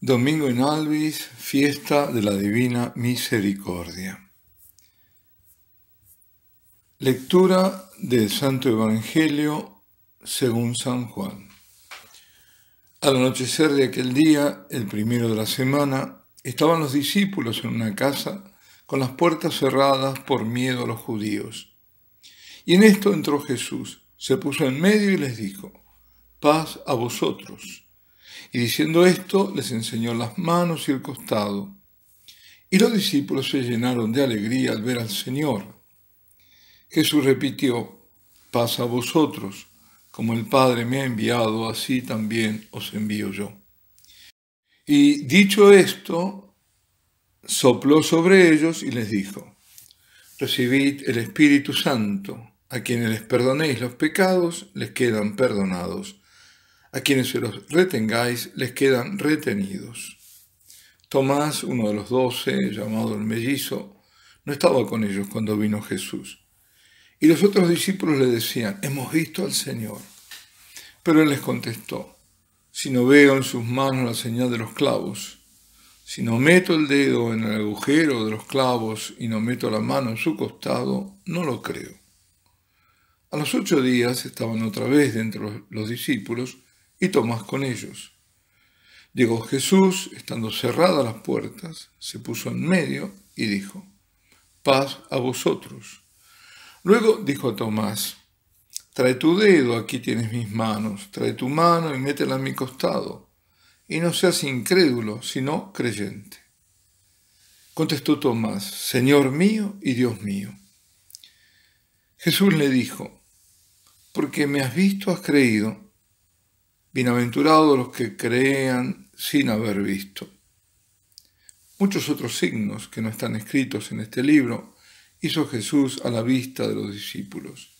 Domingo en Alvis, fiesta de la Divina Misericordia. Lectura del Santo Evangelio según San Juan. Al anochecer de aquel día, el primero de la semana, estaban los discípulos en una casa con las puertas cerradas por miedo a los judíos. Y en esto entró Jesús, se puso en medio y les dijo, paz a vosotros. Y diciendo esto, les enseñó las manos y el costado. Y los discípulos se llenaron de alegría al ver al Señor. Jesús repitió, pasa a vosotros, como el Padre me ha enviado, así también os envío yo. Y dicho esto, sopló sobre ellos y les dijo, recibid el Espíritu Santo, a quienes les perdonéis los pecados, les quedan perdonados a quienes se los retengáis les quedan retenidos. Tomás, uno de los doce, llamado el mellizo, no estaba con ellos cuando vino Jesús. Y los otros discípulos le decían, hemos visto al Señor. Pero él les contestó, si no veo en sus manos la señal de los clavos, si no meto el dedo en el agujero de los clavos y no meto la mano en su costado, no lo creo. A los ocho días estaban otra vez dentro los discípulos y Tomás con ellos. Llegó Jesús, estando cerradas las puertas, se puso en medio y dijo, paz a vosotros. Luego dijo a Tomás, trae tu dedo, aquí tienes mis manos, trae tu mano y métela a mi costado, y no seas incrédulo, sino creyente. Contestó Tomás, Señor mío y Dios mío. Jesús le dijo, porque me has visto, has creído Bienaventurados los que crean sin haber visto. Muchos otros signos que no están escritos en este libro hizo Jesús a la vista de los discípulos.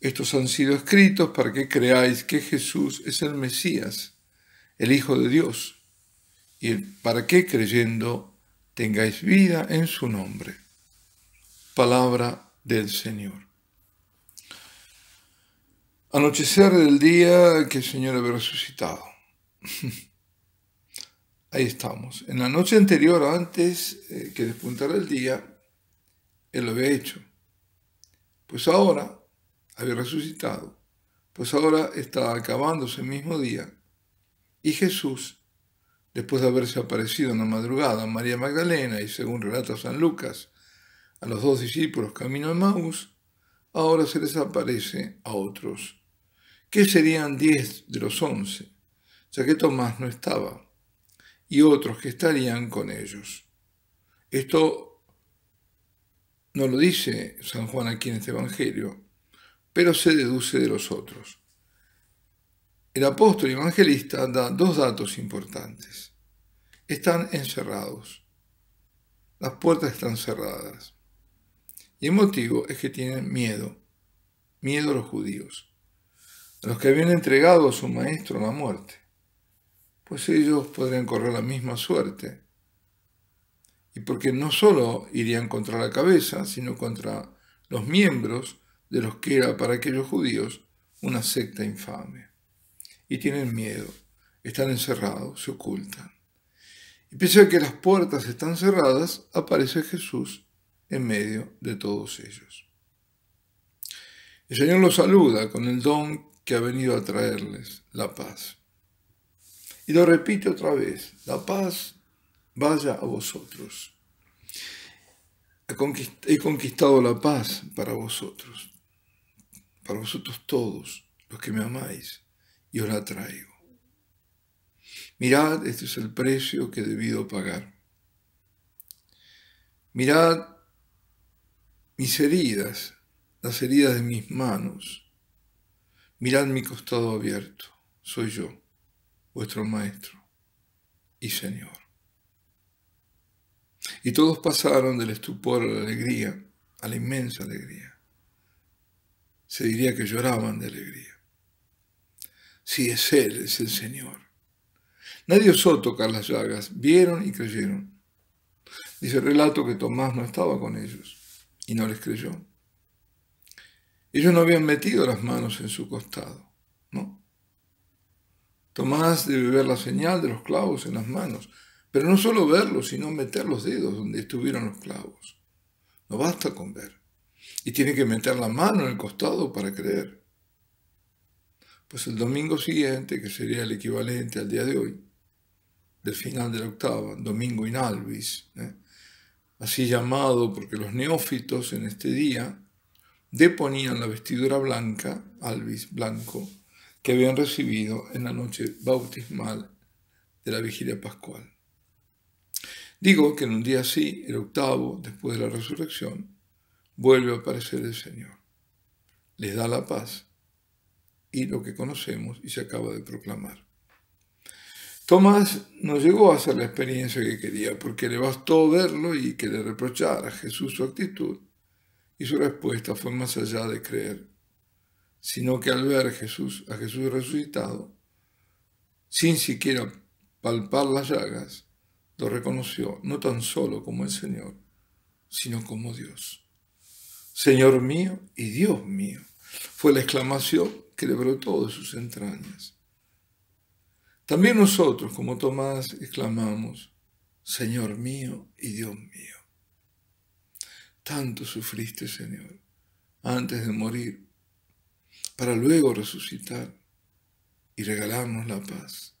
Estos han sido escritos para que creáis que Jesús es el Mesías, el Hijo de Dios, y para que creyendo tengáis vida en su nombre. Palabra del Señor. Anochecer del día que el Señor había resucitado. Ahí estamos. En la noche anterior, antes eh, que despuntara el día, Él lo había hecho. Pues ahora había resucitado. Pues ahora está acabando ese mismo día. Y Jesús, después de haberse aparecido en la madrugada a María Magdalena y según relata San Lucas, a los dos discípulos camino a Maús, ahora se les aparece a otros ¿Qué serían 10 de los 11, Ya que Tomás no estaba, y otros que estarían con ellos. Esto no lo dice San Juan aquí en este Evangelio, pero se deduce de los otros. El apóstol evangelista da dos datos importantes. Están encerrados. Las puertas están cerradas. Y el motivo es que tienen miedo. Miedo a los judíos los que habían entregado a su maestro la muerte, pues ellos podrían correr la misma suerte. Y porque no solo irían contra la cabeza, sino contra los miembros de los que era para aquellos judíos una secta infame. Y tienen miedo, están encerrados, se ocultan. Y pese a que las puertas están cerradas, aparece Jesús en medio de todos ellos. El Señor los saluda con el don que ha venido a traerles la paz. Y lo repito otra vez, la paz vaya a vosotros. He conquistado la paz para vosotros, para vosotros todos los que me amáis, y os la traigo. Mirad, este es el precio que he debido pagar. Mirad mis heridas, las heridas de mis manos, Mirad mi costado abierto, soy yo, vuestro Maestro y Señor. Y todos pasaron del estupor a la alegría, a la inmensa alegría. Se diría que lloraban de alegría. Si es Él, es el Señor. Nadie osó tocar las llagas, vieron y creyeron. Dice el relato que Tomás no estaba con ellos y no les creyó. Ellos no habían metido las manos en su costado, ¿no? Tomás debe ver la señal de los clavos en las manos, pero no solo verlos, sino meter los dedos donde estuvieron los clavos. No basta con ver. Y tiene que meter la mano en el costado para creer. Pues el domingo siguiente, que sería el equivalente al día de hoy, del final de la octava, domingo in ¿eh? así llamado porque los neófitos en este día deponían la vestidura blanca, albis blanco, que habían recibido en la noche bautismal de la vigilia pascual. Digo que en un día así, el octavo, después de la resurrección, vuelve a aparecer el Señor. Les da la paz y lo que conocemos y se acaba de proclamar. Tomás no llegó a hacer la experiencia que quería porque le bastó verlo y que le reprochara a Jesús su actitud y su respuesta fue más allá de creer, sino que al ver Jesús, a Jesús resucitado, sin siquiera palpar las llagas, lo reconoció no tan solo como el Señor, sino como Dios. Señor mío y Dios mío, fue la exclamación que le brotó de sus entrañas. También nosotros, como Tomás, exclamamos, Señor mío y Dios mío tanto sufriste, Señor, antes de morir, para luego resucitar y regalarnos la paz.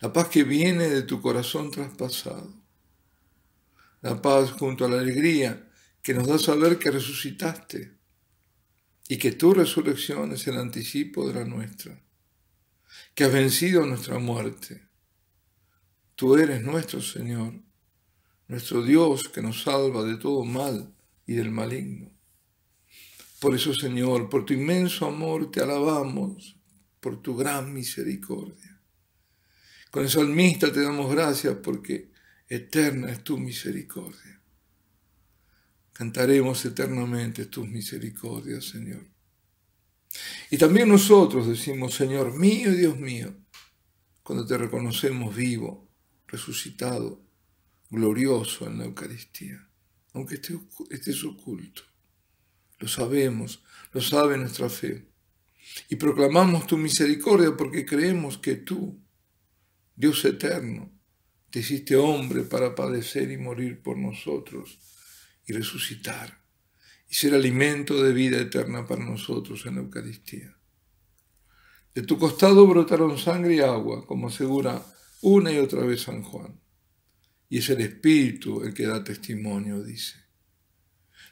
La paz que viene de tu corazón traspasado. La paz junto a la alegría que nos da saber que resucitaste y que tu resurrección es el anticipo de la nuestra, que has vencido nuestra muerte. Tú eres nuestro Señor nuestro Dios que nos salva de todo mal y del maligno. Por eso, Señor, por tu inmenso amor te alabamos, por tu gran misericordia. Con el salmista te damos gracias porque eterna es tu misericordia. Cantaremos eternamente tus misericordias, Señor. Y también nosotros decimos, Señor mío y Dios mío, cuando te reconocemos vivo, resucitado, glorioso en la Eucaristía, aunque este es oculto. Lo sabemos, lo sabe nuestra fe. Y proclamamos tu misericordia porque creemos que tú, Dios eterno, te hiciste hombre para padecer y morir por nosotros y resucitar y ser alimento de vida eterna para nosotros en la Eucaristía. De tu costado brotaron sangre y agua, como asegura una y otra vez San Juan y es el Espíritu el que da testimonio, dice.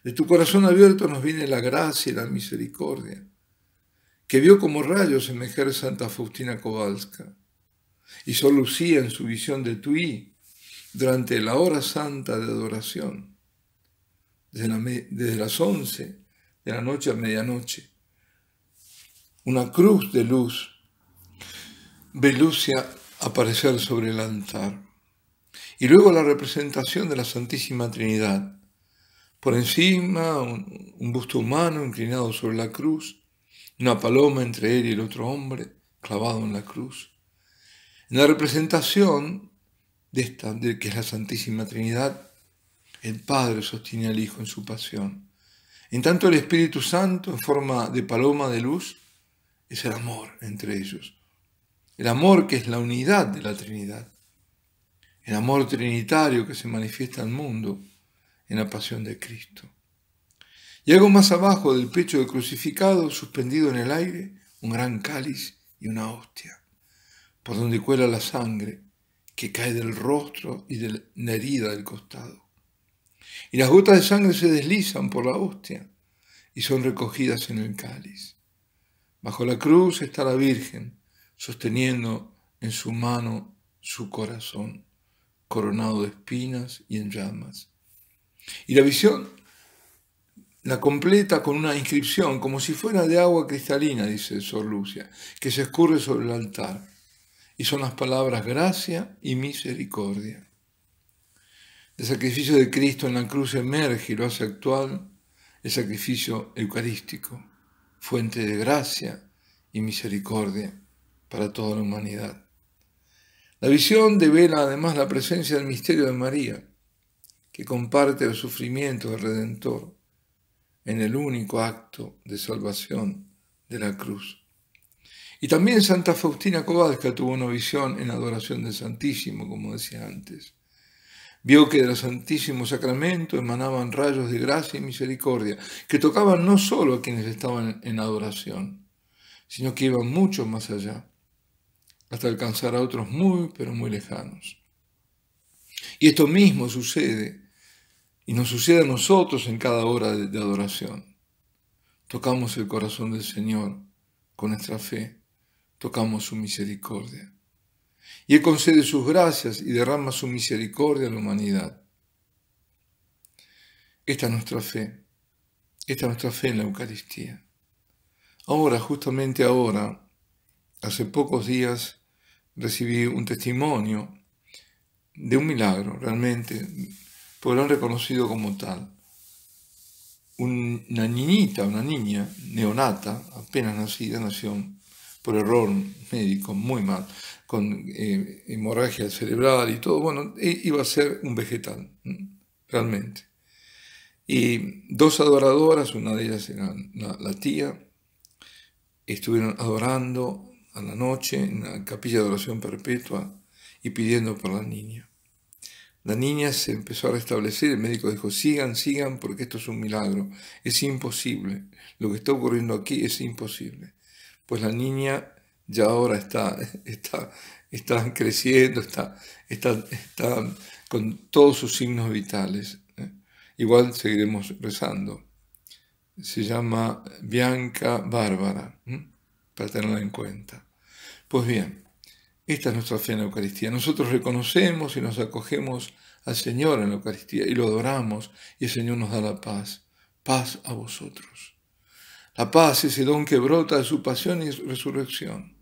De tu corazón abierto nos viene la gracia y la misericordia, que vio como rayos emerger Santa Faustina Kowalska. y Lucía en su visión de Tuí durante la hora santa de adoración, desde, las once de la noche a medianoche. Una cruz de luz ve aparecer sobre el altar y luego la representación de la Santísima Trinidad. Por encima, un, busto humano inclinado sobre la cruz, una paloma entre él y el otro hombre, clavado en la cruz. En la representación de esta, que es la Santísima Trinidad, el Padre sostiene al Hijo en su pasión. En tanto el Espíritu Santo, en forma de paloma de luz, es el amor entre ellos. El amor que es la unidad de la Trinidad el amor trinitario que se manifiesta al mundo en la pasión de Cristo. Y algo más abajo del pecho del crucificado, suspendido en el aire, un gran cáliz y una hostia, por donde cuela la sangre que cae del rostro y de la herida del costado. Y las gotas de sangre se deslizan por la hostia y son recogidas en el cáliz. Bajo la cruz está la Virgen, sosteniendo en su mano su corazón coronado de espinas y en llamas. Y la visión la completa con una inscripción, como si fuera de agua cristalina, dice Sor Lucia, que se escurre sobre el altar. Y son las palabras gracia y misericordia. El sacrificio de Cristo en la cruz emerge y lo hace actual el sacrificio eucarístico, fuente de gracia y misericordia para toda la humanidad. La visión devela además la presencia del misterio de María, que comparte el sufrimiento del Redentor en el único acto de salvación de la cruz. Y también Santa Faustina Kowalska tuvo una visión en adoración del Santísimo, como decía antes. Vio que del Santísimo Sacramento emanaban rayos de gracia y misericordia, que tocaban no solo a quienes estaban en adoración, sino que iban mucho más allá hasta alcanzar a otros muy, pero muy lejanos. Y esto mismo sucede, y nos sucede a nosotros en cada hora de, adoración. Tocamos el corazón del Señor con nuestra fe, tocamos su misericordia. Y Él concede sus gracias y derrama su misericordia a la humanidad. Esta es nuestra fe, esta es nuestra fe en la Eucaristía. Ahora, justamente ahora, hace pocos días, recibí un testimonio de un milagro, realmente, porque lo han reconocido como tal. Una niñita, una niña neonata, apenas nacida, nació por error médico, muy mal, con eh, hemorragia cerebral y todo, bueno, e, iba a ser un vegetal, realmente. Y dos adoradoras, una de ellas era la tía, estuvieron adorando, a la noche en la capilla de oración perpetua y pidiendo por la niña. La niña se empezó a restablecer, el médico dijo, sigan, sigan, porque esto es un milagro, es imposible, lo que está ocurriendo aquí es imposible. Pues la niña ya ahora está, está, está creciendo, está, está, está con todos sus signos vitales. ¿eh? Igual seguiremos rezando. Se llama Bianca Bárbara para tenerla en cuenta. Pues bien, esta es nuestra fe en la Eucaristía. Nosotros reconocemos y nos acogemos al Señor en la Eucaristía y lo adoramos y el Señor nos da la paz. Paz a vosotros. La paz, es el don que brota de su pasión y resurrección.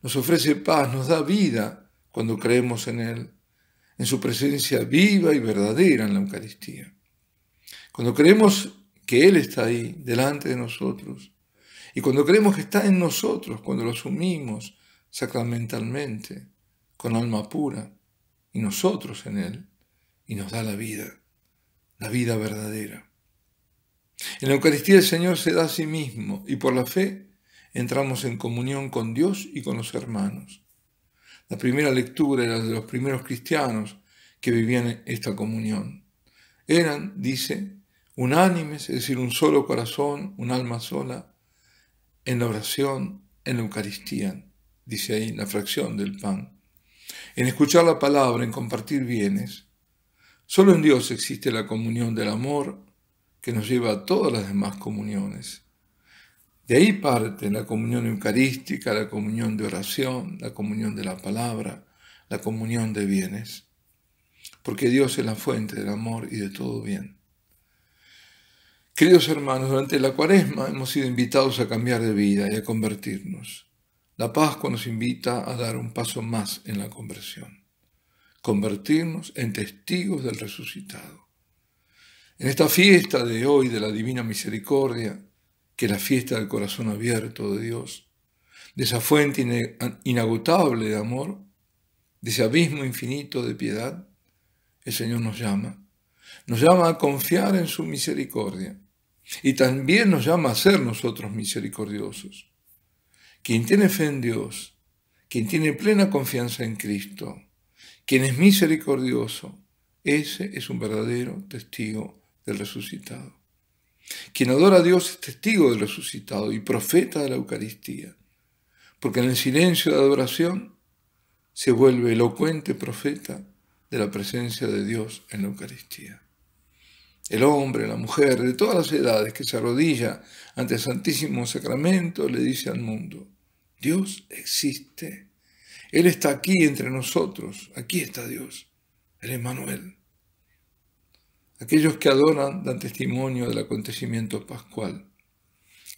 Nos ofrece paz, nos da vida cuando creemos en Él, en su presencia viva y verdadera en la Eucaristía. Cuando creemos que Él está ahí, delante de nosotros, y cuando creemos que está en nosotros, cuando lo asumimos sacramentalmente, con alma pura, y nosotros en Él, y nos da la vida, la vida verdadera. En la Eucaristía el Señor se da a sí mismo y por la fe entramos en comunión con Dios y con los hermanos. La primera lectura era de los primeros cristianos que vivían esta comunión. Eran, dice, unánimes, es decir, un solo corazón, un alma sola, en la oración, en la Eucaristía, dice ahí, la fracción del pan, en escuchar la palabra, en compartir bienes. Solo en Dios existe la comunión del amor que nos lleva a todas las demás comuniones. De ahí parte la comunión eucarística, la comunión de oración, la comunión de la palabra, la comunión de bienes, porque Dios es la fuente del amor y de todo bien. Queridos hermanos, durante la cuaresma hemos sido invitados a cambiar de vida y a convertirnos. La Pascua nos invita a dar un paso más en la conversión, convertirnos en testigos del resucitado. En esta fiesta de hoy de la Divina Misericordia, que es la fiesta del corazón abierto de Dios, de esa fuente inagotable de amor, de ese abismo infinito de piedad, el Señor nos llama, nos llama a confiar en su misericordia y también nos llama a ser nosotros misericordiosos. Quien tiene fe en Dios, quien tiene plena confianza en Cristo, quien es misericordioso, ese es un verdadero testigo del resucitado. Quien adora a Dios es testigo del resucitado y profeta de la Eucaristía, porque en el silencio de adoración se vuelve elocuente profeta de la presencia de Dios en la Eucaristía el hombre, la mujer, de todas las edades que se arrodilla ante el Santísimo Sacramento, le dice al mundo, Dios existe. Él está aquí entre nosotros. Aquí está Dios, el Emmanuel. Aquellos que adoran dan testimonio del acontecimiento pascual,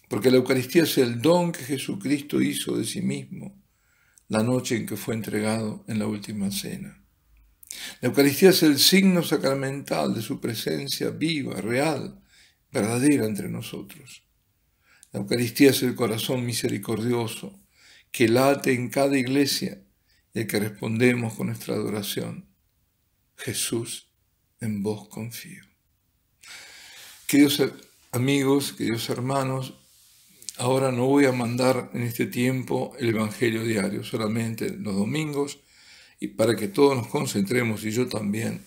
porque la Eucaristía es el don que Jesucristo hizo de sí mismo la noche en que fue entregado en la última cena. La Eucaristía es el signo sacramental de su presencia viva, real, verdadera entre nosotros. La Eucaristía es el corazón misericordioso que late en cada iglesia y al que respondemos con nuestra adoración. Jesús, en vos confío. Queridos amigos, queridos hermanos, ahora no voy a mandar en este tiempo el Evangelio diario, solamente los domingos y para que todos nos concentremos, y yo también,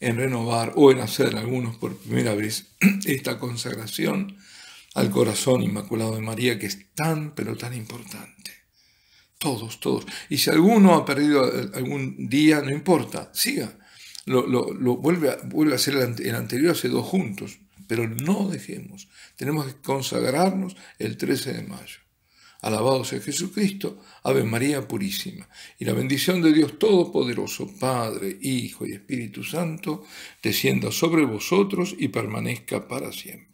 en renovar o en hacer algunos por primera vez esta consagración al corazón inmaculado de María, que es tan, pero tan importante. Todos, todos. Y si alguno ha perdido algún día, no importa, siga. Lo, vuelve, a, vuelve a hacer el anterior, hace dos juntos. Pero no dejemos. Tenemos que consagrarnos el 13 de mayo. Alabado sea Jesucristo, Ave María Purísima. Y la bendición de Dios Todopoderoso, Padre, Hijo y Espíritu Santo, descienda sobre vosotros y permanezca para siempre.